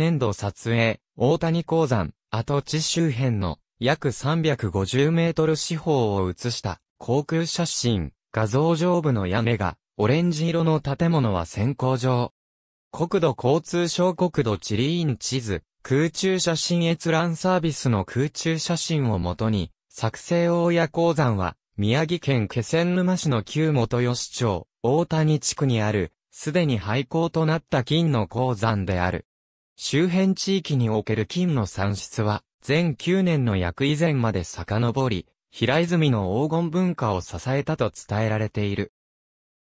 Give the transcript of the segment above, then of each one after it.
年度撮影、大谷鉱山、跡地周辺の約350メートル四方を写した航空写真、画像上部の屋根が、オレンジ色の建物は先行上。国土交通省国土地理院地図、空中写真閲覧サービスの空中写真をもとに、作成大谷鉱山は、宮城県気仙沼市の旧元吉町、大谷地区にある、すでに廃校となった金の鉱山である。周辺地域における金の産出は、前9年の約以前まで遡り、平泉の黄金文化を支えたと伝えられている。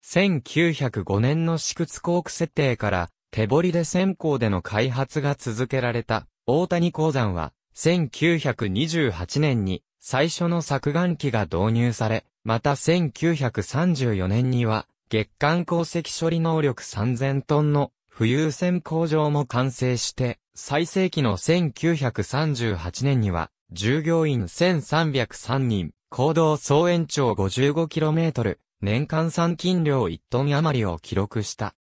1905年の四屈工区設定から、手掘りで線香での開発が続けられた、大谷鉱山は、1928年に最初の削岩機が導入され、また1934年には、月間鉱石処理能力3000トンの浮遊船工場も完成して、最盛期の1938年には、従業員1303人、行動総延長 55km、年間産金量1トン余りを記録した。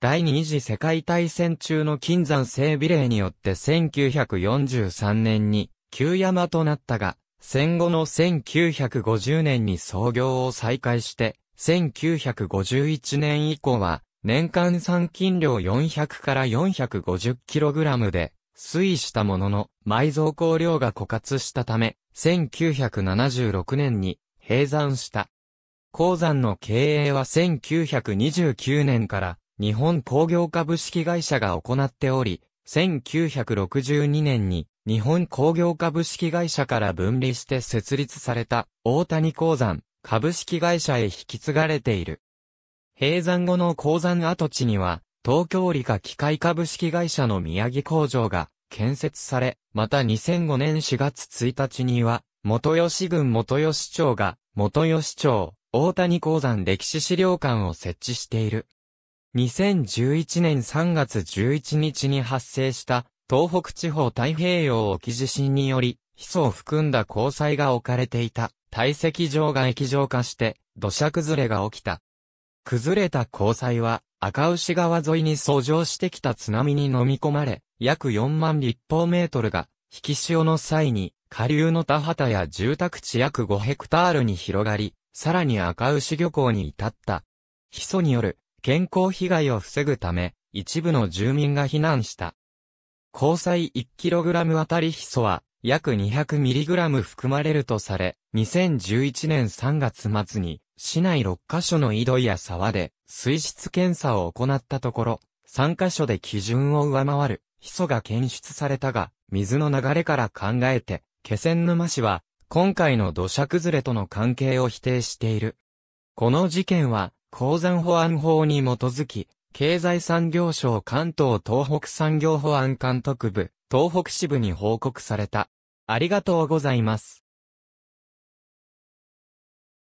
第二次世界大戦中の金山整備令によって1943年に旧山となったが、戦後の1950年に創業を再開して、1951年以降は年間産金量400から 450kg で推移したものの、埋蔵鉱量が枯渇したため、1976年に閉山した。鉱山の経営は1929年から日本工業株式会社が行っており、1962年に日本工業株式会社から分離して設立された大谷鉱山株式会社へ引き継がれている。閉山後の鉱山跡地には、東京理科機械株式会社の宮城工場が建設され、また2005年4月1日には、元吉郡元吉町が、元吉町、大谷鉱山歴史資料館を設置している。2011年3月11日に発生した東北地方太平洋沖地震により、ヒ素を含んだ鉱災が置かれていた堆積場が液状化して土砂崩れが起きた。崩れた交際は赤牛川沿いに遡上してきた津波に飲み込まれ、約4万立方メートルが引き潮の際に下流の田畑や住宅地約5ヘクタールに広がり、さらに赤牛漁港に至った。ヒ素による健康被害を防ぐため、一部の住民が避難した。交際 1kg あたりヒ素は約 200mg 含まれるとされ、2011年3月末に市内6カ所の井戸や沢で水質検査を行ったところ、3カ所で基準を上回るヒ素が検出されたが、水の流れから考えて、気仙沼市は、今回の土砂崩れとの関係を否定している。この事件は、鉱山保安法に基づき、経済産業省関東東北産業保安監督部、東北支部に報告された。ありがとうございます。